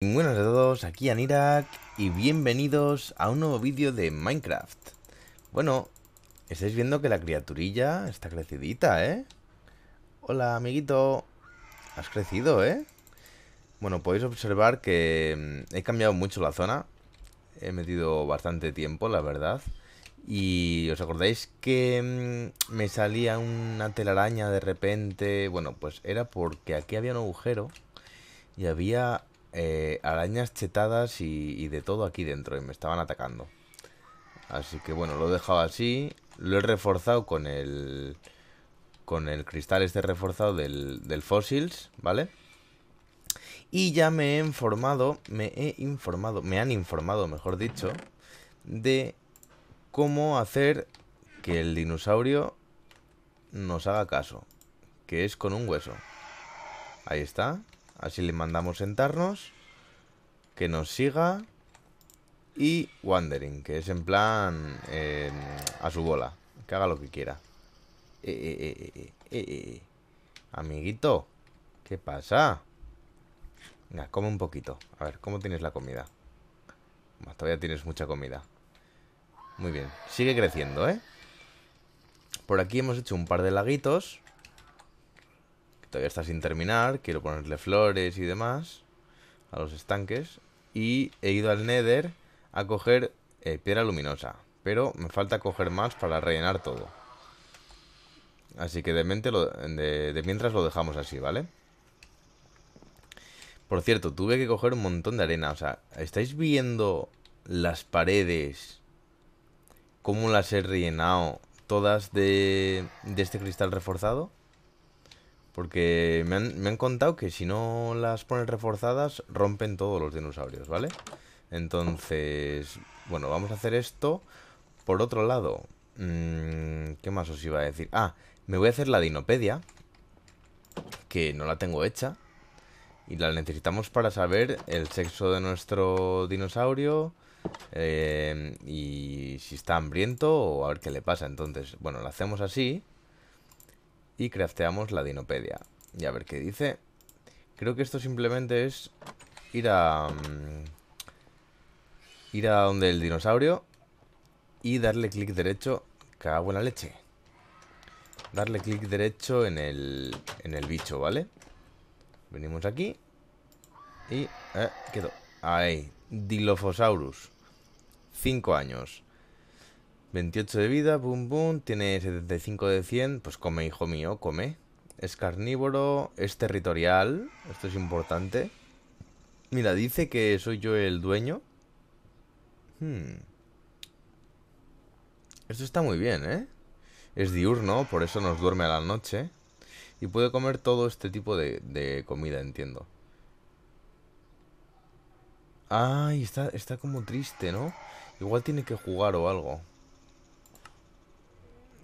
Buenas a todos, aquí Anirak y bienvenidos a un nuevo vídeo de Minecraft. Bueno, estáis viendo que la criaturilla está crecidita, ¿eh? Hola, amiguito. Has crecido, ¿eh? Bueno, podéis observar que mm, he cambiado mucho la zona. He metido bastante tiempo, la verdad. Y os acordáis que mm, me salía una telaraña de repente. Bueno, pues era porque aquí había un agujero y había eh, arañas chetadas y, de todo aquí dentro y me estaban atacando. Así que bueno, lo he dejado así, lo he reforzado con el con el cristal este reforzado del, del Fossils, ¿vale? Y ya me he informado, me he informado, me han informado, mejor dicho, de cómo hacer que el dinosaurio nos haga caso, que es con un hueso. Ahí está. Así le mandamos sentarnos. Que nos siga. Y Wandering, que es en plan eh, a su bola. Que haga lo que quiera. Eh, eh, Amiguito, ¿qué pasa? Venga, come un poquito. A ver, ¿cómo tienes la comida? todavía tienes mucha comida. Muy bien, sigue creciendo, ¿eh? Por aquí hemos hecho un par de laguitos todavía está sin terminar, quiero ponerle flores y demás a los estanques. Y he ido al Nether a coger eh, piedra luminosa, pero me falta coger más para rellenar todo. Así que de, mientras lo dejamos así, ¿vale? Por cierto, tuve que coger un montón de arena. O sea, ¿estáis viendo las paredes? ¿Cómo las he rellenado? Todas de este cristal reforzado. Porque me han, contado que si no las ponen reforzadas, rompen todos los dinosaurios, ¿vale? Entonces, bueno, vamos a hacer esto. Por otro lado, mm, ¿qué más os iba a decir? Ah, me voy a hacer la dinopedia, que no la tengo hecha. Y la necesitamos para saber el sexo de nuestro dinosaurio eh, y si está hambriento o a ver qué le pasa. Entonces, bueno, la hacemos así y crafteamos la dinopedia. Y a ver qué dice. Creo que esto simplemente es ir a... Mm, ir a donde el dinosaurio y darle clic derecho. Cago en la leche. Darle clic derecho en el, en el bicho, ¿vale? Venimos aquí y... Eh, quedó. Ahí. Dilophosaurus. cinco años. 28 de vida, boom, boom. Tiene 75 de 100. Pues come, hijo mío, come. Es carnívoro, es territorial. Esto es importante. Mira, dice que soy yo el dueño. Hmm. Esto está muy bien, ¿eh? Es diurno, por eso nos duerme a la noche. Y puede comer todo este tipo de, comida, entiendo. Ay, está, está como triste, ¿no? Igual tiene que jugar o algo.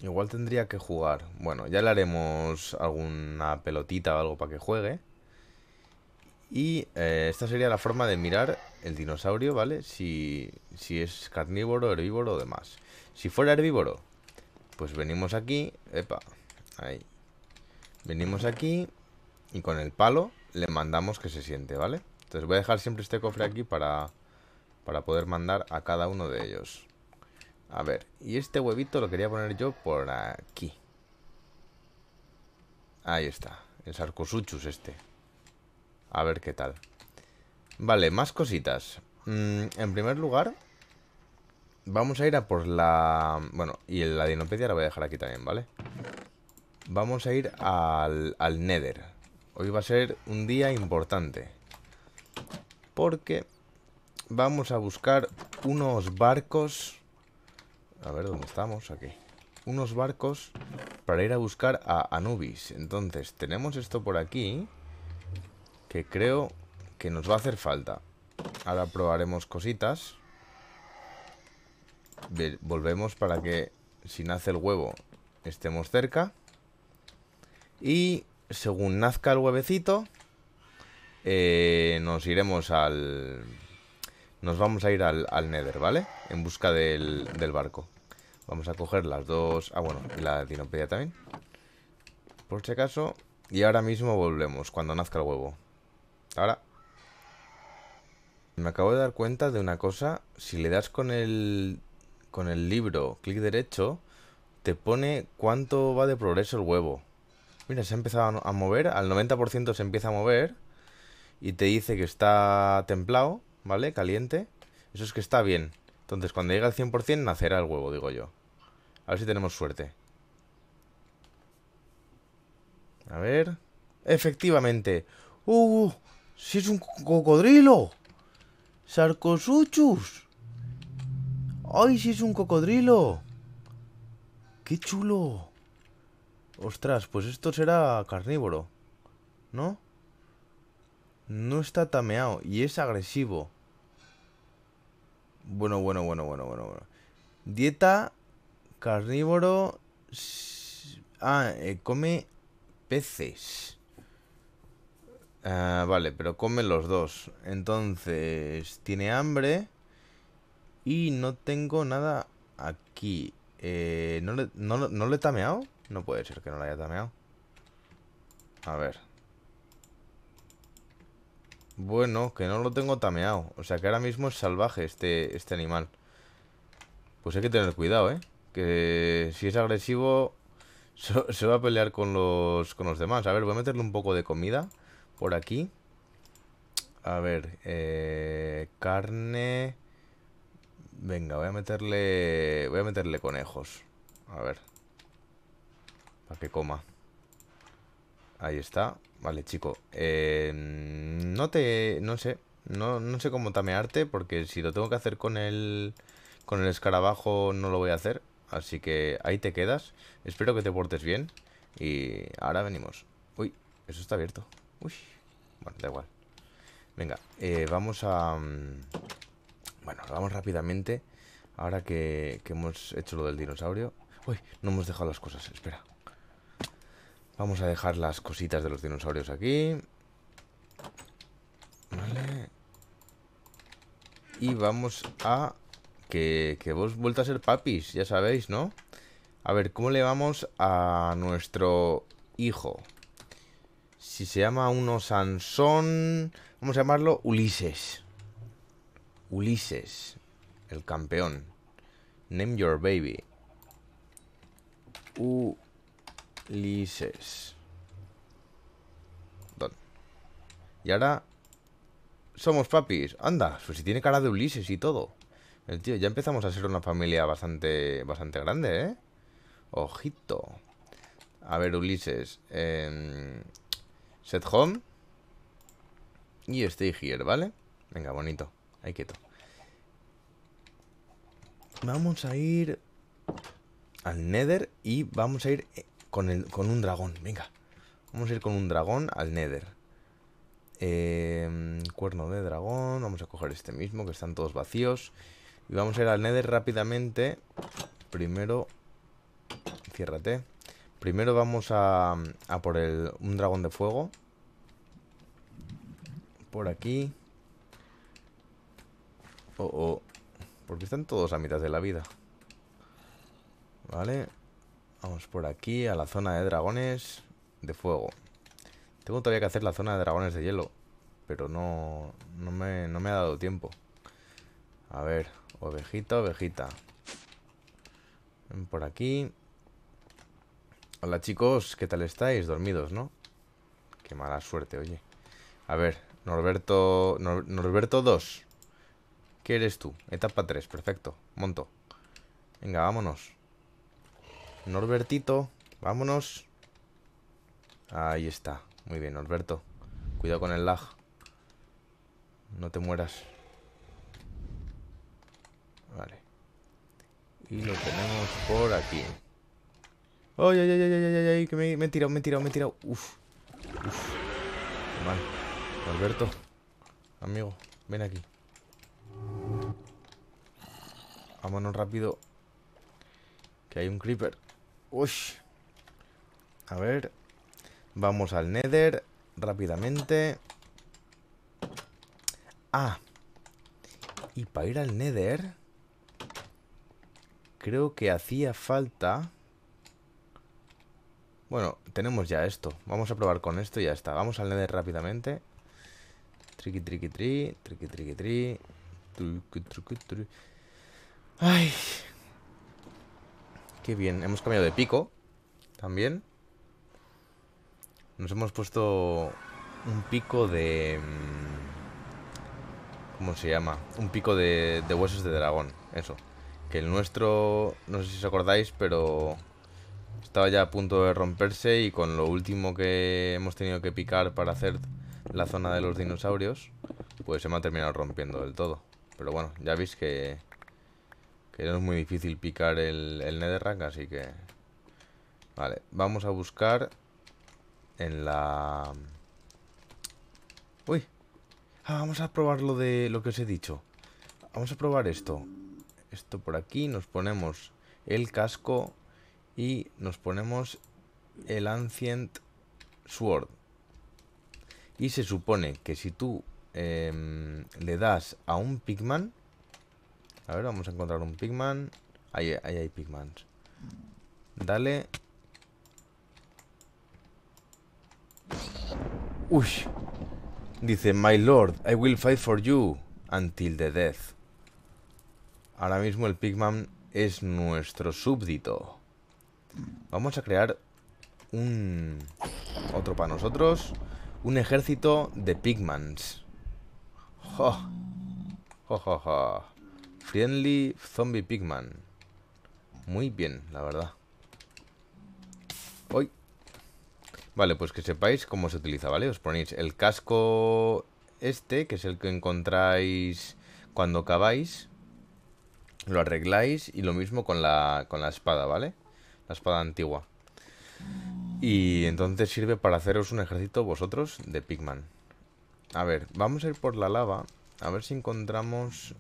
Igual tendría que jugar. Bueno, ya le haremos alguna pelotita o algo para que juegue. Y eh, esta sería la forma de mirar el dinosaurio, ¿vale? Si, si es carnívoro, herbívoro o demás. Si fuera herbívoro, pues venimos aquí. Epa, ahí. Venimos aquí y con el palo le mandamos que se siente, ¿vale? Entonces voy a dejar siempre este cofre aquí para, para poder mandar a cada uno de ellos. A ver, y este huevito lo quería poner yo por aquí. Ahí está, el Sarcosuchus este. A ver qué tal. Vale, más cositas. Mm, en primer lugar, vamos a ir a por la... Bueno, y la dinopedia la voy a dejar aquí también, ¿vale? Vamos a ir al, al Nether. Hoy va a ser un día importante. Porque vamos a buscar unos barcos a ver dónde estamos, aquí. Unos barcos para ir a buscar a Anubis. Entonces, tenemos esto por aquí. Que creo que nos va a hacer falta. Ahora probaremos cositas. Volvemos para que, si nace el huevo, estemos cerca. Y según nazca el huevecito, eh, nos iremos al... Nos vamos a ir al, al Nether, ¿vale? En busca del barco. Vamos a coger las dos... Ah, bueno, y la dinopedia también. Por si acaso. Y ahora mismo volvemos, cuando nazca el huevo. Ahora. Me acabo de dar cuenta de una cosa. Si le das con el... Con el libro, clic derecho, te pone cuánto va de progreso el huevo. Mira, se ha empezado a mover. Al 90% se empieza a mover. Y te dice que está templado, ¿vale? Caliente. Eso es que está bien. Entonces, cuando llegue al 100% nacerá el huevo, digo yo. A ver si tenemos suerte. A ver... Efectivamente. ¡Uh! ¡Si es un cocodrilo! ¡Sarcosuchus! ¡Ay, si es un cocodrilo! ¡Qué chulo! Ostras, pues esto será carnívoro. ¿No? No está tameado y es agresivo. Bueno, bueno, bueno, bueno, bueno, bueno. Dieta carnívoro. Ah, eh, come peces. Ah, vale, pero come los dos. Entonces, tiene hambre. Y no tengo nada aquí. Eh, ¿no, le, no, ¿No le he tameado? No puede ser que no le haya tameado. A ver, bueno, que no lo tengo tameado. O sea que ahora mismo es salvaje este, este animal. Pues hay que tener cuidado, ¿eh? Que si es agresivo, se va a pelear con los, con los demás. A ver, voy a meterle un poco de comida por aquí. A ver, eh, carne... Venga, voy a meterle... Voy a meterle conejos. A ver. Para que coma. Ahí está. Vale, chico. Em, no te... No sé. No, sé cómo tamearte porque si lo tengo que hacer con el... Con el escarabajo no lo voy a hacer. Así que ahí te quedas. Espero que te portes bien. Y ahora venimos. Uy, eso está abierto. Uy. Bueno, da igual. Venga, eh, vamos a... Mm, bueno, vamos rápidamente. Ahora que, que hemos hecho lo del dinosaurio. Uy, no hemos dejado las cosas. Espera. Vamos a dejar las cositas de los dinosaurios aquí. Vale. Y vamos a... Que, vos vuelta a ser papis, ya sabéis, ¿no? A ver, ¿cómo le vamos a nuestro hijo? Si se llama uno Sansón... Vamos a llamarlo Ulises. Ulises. El campeón. Name your baby. U Ulises. Y ahora... Somos papis. Anda, pues si tiene cara de Ulises y todo. El tío, ya empezamos a ser una familia bastante, bastante grande, ¿eh? Ojito. A ver, Ulises. Em, set home. Y stay here, ¿vale? Venga, bonito. Ahí quieto. Vamos a ir al Nether y vamos a ir con, un dragón, venga. Vamos a ir con un dragón al Nether. Em, cuerno de dragón, vamos a coger este mismo, que están todos vacíos. Y vamos a ir al Nether rápidamente. Primero, ciérrate. Primero vamos a, a por el, un dragón de fuego. Por aquí. Oh, oh. Porque están todos a mitad de la vida. Vale. Vamos por aquí a la zona de dragones de fuego. Tengo todavía que hacer la zona de dragones de hielo, pero no, no, me, ha dado tiempo. A ver, ovejita, ovejita. Ven por aquí. Hola chicos, ¿qué tal estáis? Dormidos, ¿no? Qué mala suerte, oye. A ver, Norberto... Norberto 2. ¿Qué eres tú? Etapa 3, perfecto. Monto. Venga, vámonos. Norbertito, vámonos. Ahí está. Muy bien, Norberto. Cuidado con el lag. No te mueras. Vale. Y lo tenemos por aquí. ¡Ay, ay, ay, ay, ay, que me, he tirado, me he tirado, me he tirado. Uf. Uf. Mal. Norberto. Amigo, ven aquí. Vámonos rápido. Que hay un creeper. Uy. A ver. Vamos al Nether rápidamente. Ah. Y para ir al Nether... Creo que hacía falta... Bueno, tenemos ya esto. Vamos a probar con esto y ya está. Vamos al Nether rápidamente. Triqui, triqui, tri. Triqui, triqui, tri. Triqui, triqui, tri. Ay, Qué bien, hemos cambiado de pico También Nos hemos puesto Un pico de... Mm, ¿Cómo se llama? Un pico de, huesos de dragón Eso Que el nuestro, no sé si os acordáis Pero estaba ya a punto de romperse Y con lo último que hemos tenido que picar Para hacer la zona de los dinosaurios Pues se me ha terminado rompiendo del todo Pero bueno, ya veis que que no es muy difícil picar el, el netherrack, así que... Vale, vamos a buscar en la... Uy. Ah, vamos a probar lo de lo que os he dicho. Vamos a probar esto. Esto por aquí, nos ponemos el casco y nos ponemos el Ancient Sword. Y se supone que si tú em, le das a un Pigman a ver, vamos a encontrar un Pigman. Ahí, hay Pigmans. Dale. Uy. Dice, My Lord, I will fight for you until the death. Ahora mismo el Pigman es nuestro súbdito. Vamos a crear un... Otro para nosotros. Un ejército de Pigmans. ¡Jo! ¡Jo, jo, jo! Friendly Zombie Pigman. Muy bien, la verdad. Hoy. Vale, pues que sepáis cómo se utiliza, ¿vale? Os ponéis el casco este, que es el que encontráis cuando acabáis. Lo arregláis y lo mismo con la, con la espada, ¿vale? La espada antigua. Y entonces sirve para haceros un ejército vosotros de Pigman. A ver, vamos a ir por la lava. A ver si encontramos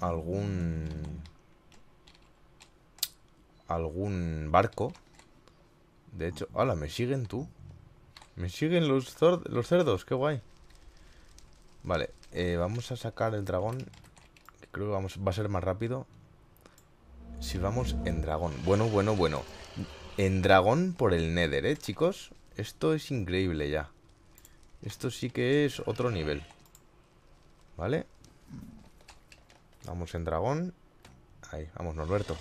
algún algún barco. De hecho, hola, me siguen tú. Me siguen los, los cerdos, qué guay. Vale, eh, vamos a sacar el dragón. Creo que vamos, va a ser más rápido. Si vamos en dragón. Bueno, bueno, bueno. En dragón por el Nether, ¿eh, chicos? Esto es increíble ya. Esto sí que es otro nivel. ¿Vale? Vamos en dragón. Ahí, vamos Norberto.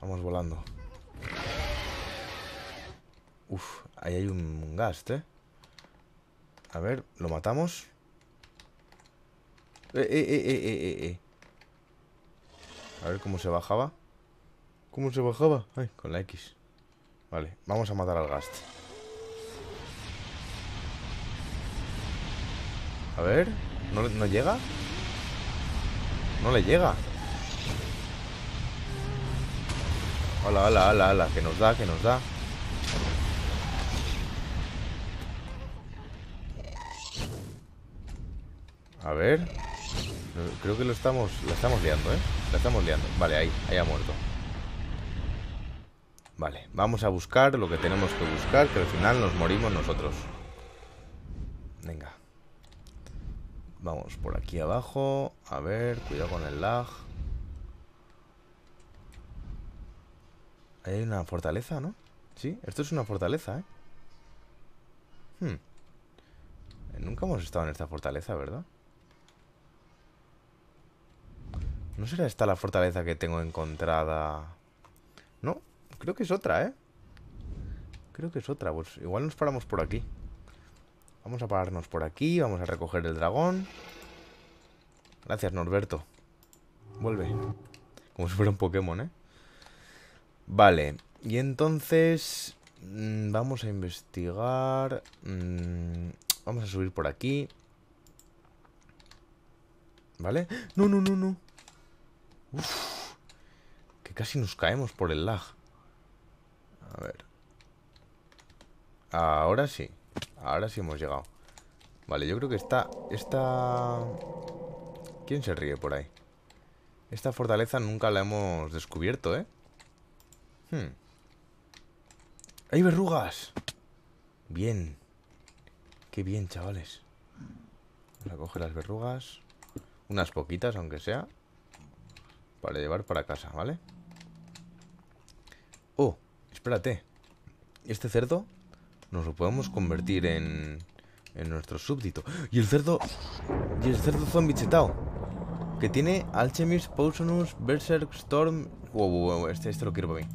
Vamos volando. Uf, ahí hay un gast, ¿eh? A ver, lo matamos. Eh, eh, eh, eh, eh, eh, eh. A ver cómo se bajaba. ¿Cómo se bajaba? Ay, con la X. Vale, vamos a matar al gast. A ver, ¿no, no llega? No le llega. Hola, hola, hola, hola. Que nos da, que nos da. A ver. Creo que lo estamos. La estamos liando, ¿eh? La estamos liando. Vale, ahí, ahí ha muerto. Vale, vamos a buscar lo que tenemos que buscar, que al final nos morimos nosotros. Venga. Vamos por aquí abajo. A ver, cuidado con el lag. Hay una fortaleza, ¿no? Sí, esto es una fortaleza, ¿eh? Hmm. ¿eh? Nunca hemos estado en esta fortaleza, ¿verdad? ¿No será esta la fortaleza que tengo encontrada? No, creo que es otra, ¿eh? Creo que es otra. Pues igual nos paramos por aquí. Vamos a pararnos por aquí, vamos a recoger el dragón. Gracias, Norberto. Vuelve. Como si fuera un Pokémon, ¿eh? Vale, y entonces mm, vamos a investigar. Mm, vamos a subir por aquí. ¿Vale? No, no, no, no. que casi nos caemos por el lag. A ver. Ahora sí. Ahora sí hemos llegado Vale, yo creo que está... Esta... ¿Quién se ríe por ahí? Esta fortaleza nunca la hemos descubierto, ¿eh? Hmm. ¡Hay verrugas! Bien Qué bien, chavales Vamos a coger las verrugas Unas poquitas, aunque sea Para llevar para casa, ¿vale? Oh, espérate Este cerdo nos lo podemos convertir en, en nuestro súbdito. Y el cerdo... Y el cerdo zombie Que tiene Alchemist, Poisonous, Berserk, Storm... Wow, wow, este, este, lo quiero para mí.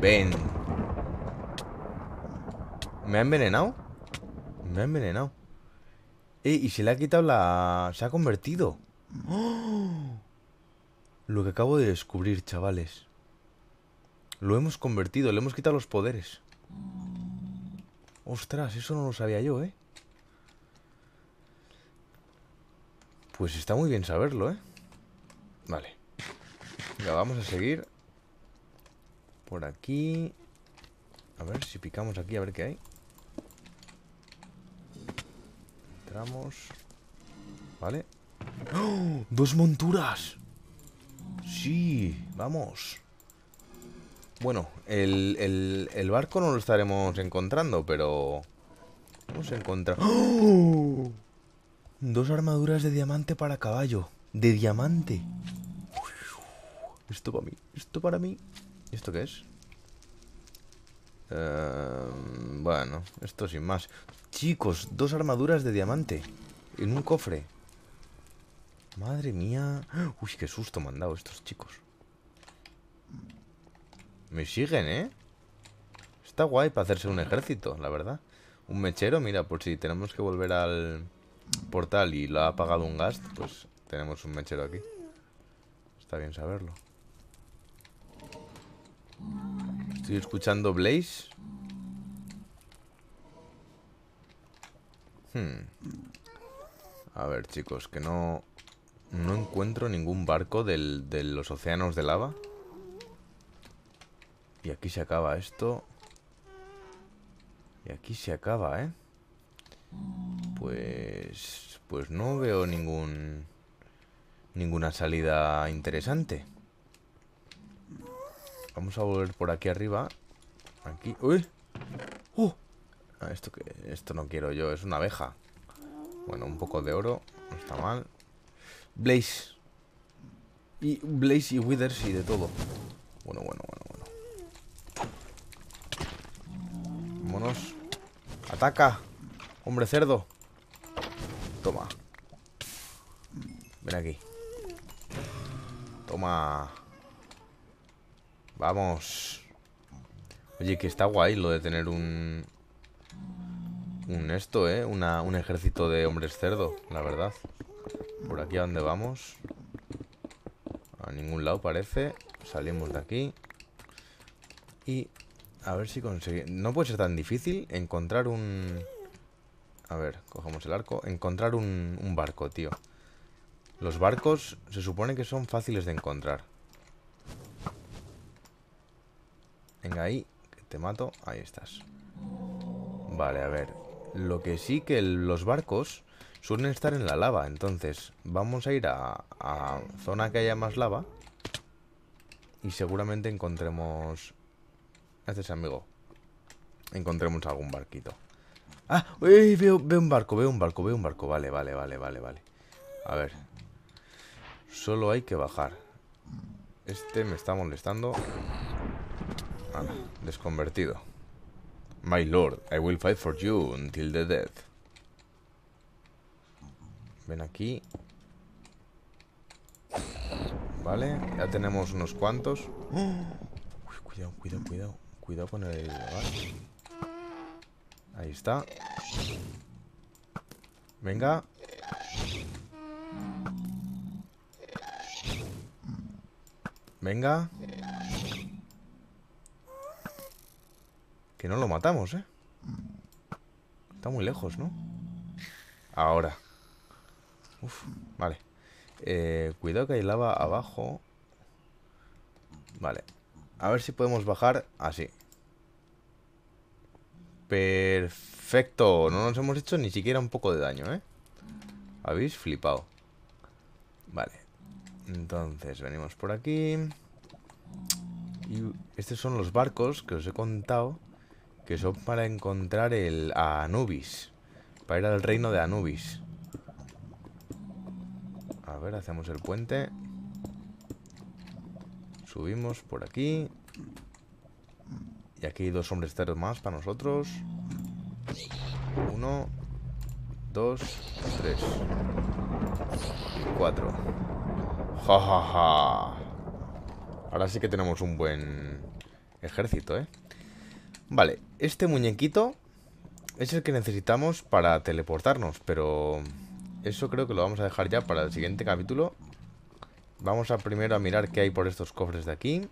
Ven. ¿Me ha envenenado? Me ha envenenado. Eh, y se le ha quitado la... Se ha convertido. Lo que acabo de descubrir, chavales. Lo hemos convertido, le hemos quitado los poderes. Ostras, eso no lo sabía yo, ¿eh? Pues está muy bien saberlo, ¿eh? Vale. Ya vamos a seguir. Por aquí. A ver si picamos aquí, a ver qué hay. Entramos. Vale. ¡Oh! ¡Dos monturas! Sí, vamos. Bueno, el, barco no lo estaremos encontrando, pero... Hemos encontrado... ¡Oh! Dos armaduras de diamante para caballo. De diamante. Esto para mí. Esto para mí. ¿Esto qué es? Em, bueno, esto sin más. Chicos, dos armaduras de diamante. En un cofre. Madre mía. Uy, qué susto me han dado estos chicos. Me siguen, ¿eh? Está guay para hacerse un ejército, la verdad. Un mechero, mira, por si tenemos que volver al portal y lo ha apagado un gast pues tenemos un mechero aquí. Está bien saberlo. Estoy escuchando Blaze. Hmm. A ver, chicos, que no... No encuentro ningún barco de los océanos de lava. Y aquí se acaba esto. Y aquí se acaba, ¿eh? Pues... Pues no veo ningún... Ninguna salida interesante. Vamos a volver por aquí arriba. Aquí... ¡Uy! ¡Oh! Ah, esto, esto no quiero yo, es una abeja. Bueno, un poco de oro, no está mal. Blaze. Y Blaze y Withers y de todo. Bueno, bueno, bueno. Vámonos. Ataca. Hombre cerdo. Toma. Ven aquí. Toma. Vamos. Oye, que está guay lo de tener un... Un esto, ¿eh? un ejército de hombres cerdo, la verdad. Por aquí a dónde vamos. A ningún lado parece. Salimos de aquí. Y a ver si consigo. No puede ser tan difícil encontrar un... A ver, cogemos el arco. Encontrar un, barco, tío. Los barcos se supone que son fáciles de encontrar. Venga, ahí, que te mato. Ahí estás. Vale, a ver. Lo que sí que los barcos suelen estar en la lava. Entonces, vamos a ir a, a zona que haya más lava. Y seguramente encontremos Haces amigo. Encontremos algún barquito. ¡Ah! ¡Uy! Veo, un barco, veo un barco, veo un barco. Vale, vale, vale, vale, vale. A ver. Solo hay que bajar. Este me está molestando. Ah, desconvertido. My lord, I will fight for you until the death. Ven aquí. Vale, ya tenemos unos cuantos. Uy, cuidado, cuidado, cuidado. Cuidado con el Ahí está. Venga. Venga. Que no lo matamos, ¿eh? Está muy lejos, ¿no? Ahora. Uf, vale. Eh, cuidado que hay lava abajo. Vale. A ver si podemos bajar así. Perfecto. No nos hemos hecho ni siquiera un poco de daño, ¿eh? Habéis flipado. Vale. Entonces, venimos por aquí. Y estos son los barcos que os he contado. Que son para encontrar el Anubis. Para ir al reino de Anubis. A ver, hacemos el puente. Subimos por aquí. Y aquí hay dos hombres ceros más para nosotros. Uno, dos, tres. cuatro. Ja, ja, ja. Ahora sí que tenemos un buen ejército, ¿eh? Vale, este muñequito es el que necesitamos para teleportarnos, pero eso creo que lo vamos a dejar ya para el siguiente capítulo. Vamos a primero a mirar qué hay por estos cofres de aquí.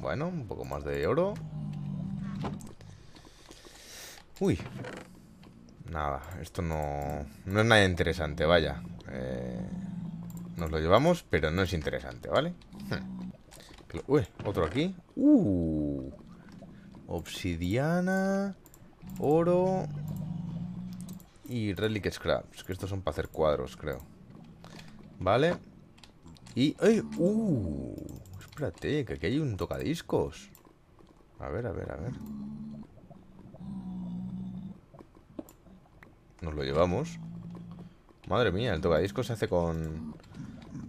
Bueno, un poco más de oro. Uy. Nada, esto no, no es nada interesante, vaya. Eh, nos lo llevamos, pero no es interesante, ¿vale? Hmm. Uy, otro aquí. Uh. Obsidiana, oro y relic scraps, que estos son para hacer cuadros, creo. Vale. Y... ¡Eh! ¡Uh! Espérate, que aquí hay un tocadiscos A ver, a ver, a ver Nos lo llevamos Madre mía, el tocadiscos se hace con...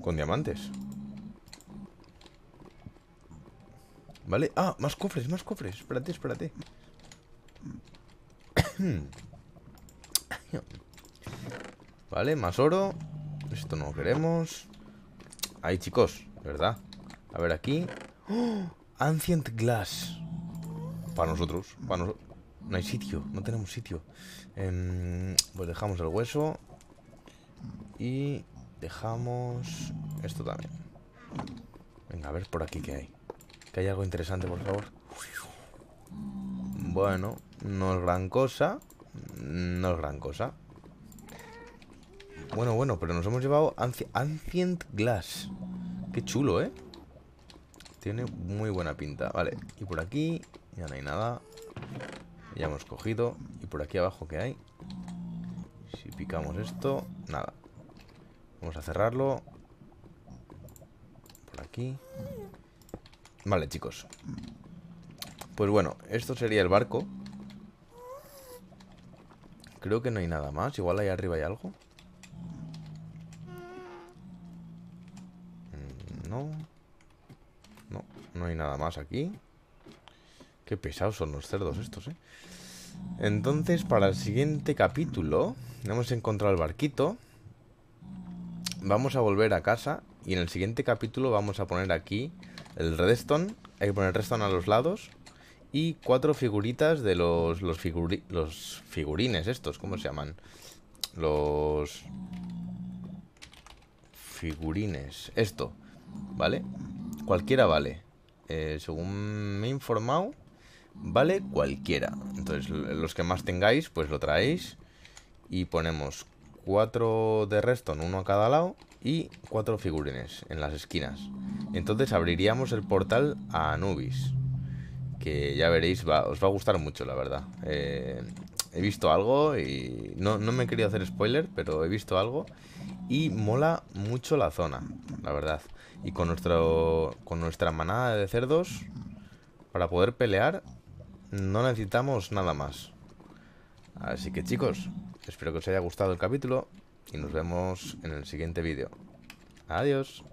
Con diamantes Vale, ah, más cofres, más cofres Espérate, espérate Vale, más oro Esto no lo queremos Ahí, chicos, ¿verdad? A ver aquí. ¡Oh! Ancient Glass. Para nosotros. Para no... hay sitio. No tenemos sitio. Em, pues dejamos el hueso. Y dejamos esto también. Venga, a ver por aquí qué hay. Que hay algo interesante, por favor. Bueno, no es gran cosa. No es gran cosa. Bueno, bueno, pero nos hemos llevado Ancient Glass. Qué chulo, ¿eh? Tiene muy buena pinta. Vale, y por aquí ya no hay nada. Ya hemos cogido. Y por aquí abajo, ¿qué hay? Si picamos esto, nada. Vamos a cerrarlo. Por aquí. Vale, chicos. Pues bueno, esto sería el barco. Creo que no hay nada más. Igual ahí arriba hay algo. No hay nada más aquí. Qué pesados son los cerdos estos, ¿eh? Entonces, para el siguiente capítulo, hemos encontrado el barquito. Vamos a volver a casa y en el siguiente capítulo vamos a poner aquí el redstone. Hay que poner redstone a los lados y cuatro figuritas de los, los, los figurines estos, ¿cómo se llaman? Los figurines, esto, ¿vale? Cualquiera vale. Eh, según me he informado, vale cualquiera. Entonces, los que más tengáis, pues lo traéis. Y ponemos cuatro de redstone, uno a cada lado, y cuatro figurines en las esquinas. Entonces abriríamos el portal a Anubis. Que ya veréis, os va a gustar mucho, la verdad. Eh, he visto algo y no, me he querido hacer spoiler, pero he visto algo y mola mucho la zona, la verdad. Y con, nuestro, con nuestra manada de cerdos, para poder pelear, no necesitamos nada más. Así que chicos, espero que os haya gustado el capítulo y nos vemos en el siguiente vídeo. Adiós.